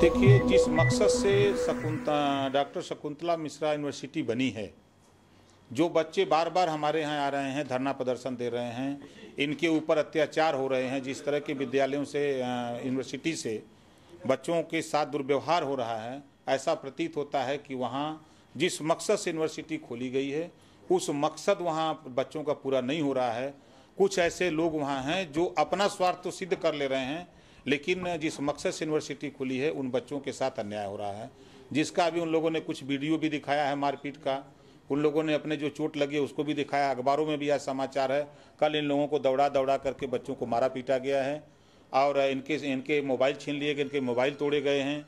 देखिए जिस मकसद से शकुंता डॉक्टर शकुंतला मिश्रा यूनिवर्सिटी बनी है जो बच्चे बार बार हमारे यहाँ आ रहे हैं धरना प्रदर्शन दे रहे हैं इनके ऊपर अत्याचार हो रहे हैं जिस तरह के विद्यालयों से यूनिवर्सिटी से बच्चों के साथ दुर्व्यवहार हो रहा है ऐसा प्रतीत होता है कि वहाँ जिस मकसद से यूनिवर्सिटी खोली गई है उस मकसद वहाँ बच्चों का पूरा नहीं हो रहा है कुछ ऐसे लोग वहाँ हैं जो अपना स्वार्थ तो सिद्ध कर ले रहे हैं लेकिन जिस मकसद से यूनिवर्सिटी खुली है उन बच्चों के साथ अन्याय हो रहा है जिसका अभी उन लोगों ने कुछ वीडियो भी दिखाया है मारपीट का उन लोगों ने अपने जो चोट लगी है उसको भी दिखाया अखबारों में भी आज समाचार है कल इन लोगों को दौड़ा दौड़ा करके बच्चों को मारा पीटा गया है और इनके इनके मोबाइल छीन लिए गए इनके मोबाइल तोड़े गए हैं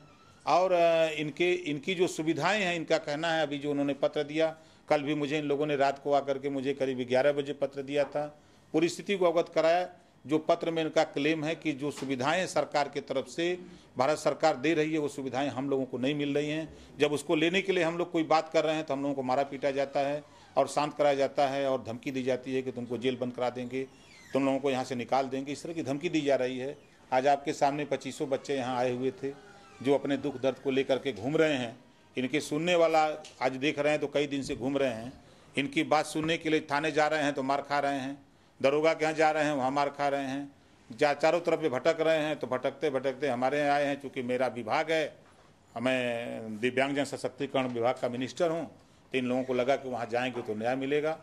और इनके इनकी जो सुविधाएं हैं इनका कहना है अभी जो उन्होंने पत्र दिया कल भी मुझे इन लोगों ने रात को आकर के मुझे करीब ग्यारह बजे पत्र दिया था पूरी स्थिति को अवगत कराया जो पत्र में इनका क्लेम है कि जो सुविधाएं सरकार की तरफ से भारत सरकार दे रही है वो सुविधाएं हम लोगों को नहीं मिल रही हैं जब उसको लेने के लिए हम लोग कोई बात कर रहे हैं तो हम लोगों को मारा पीटा जाता है और शांत कराया जाता है और धमकी दी जाती है कि तुमको जेल बंद करा देंगे तुम लोगों को यहाँ से निकाल देंगे इस तरह की धमकी दी जा रही है आज आपके सामने पच्चीसों बच्चे यहाँ आए हुए थे जो अपने दुख दर्द को लेकर के घूम रहे हैं इनके सुनने वाला आज देख रहे हैं तो कई दिन से घूम रहे हैं इनकी बात सुनने के लिए थाने जा रहे हैं तो मार खा रहे हैं दरोगा के यहाँ जा रहे हैं वहाँ मार खा रहे हैं जा चारों तरफ भी भटक रहे हैं तो भटकते भटकते हमारे यहाँ आए हैं चूँकि मेरा विभाग है मैं दिव्यांगजन सशक्तिकरण विभाग का मिनिस्टर हूँ तो इन लोगों को लगा कि वहाँ जाएंगे तो न्याय मिलेगा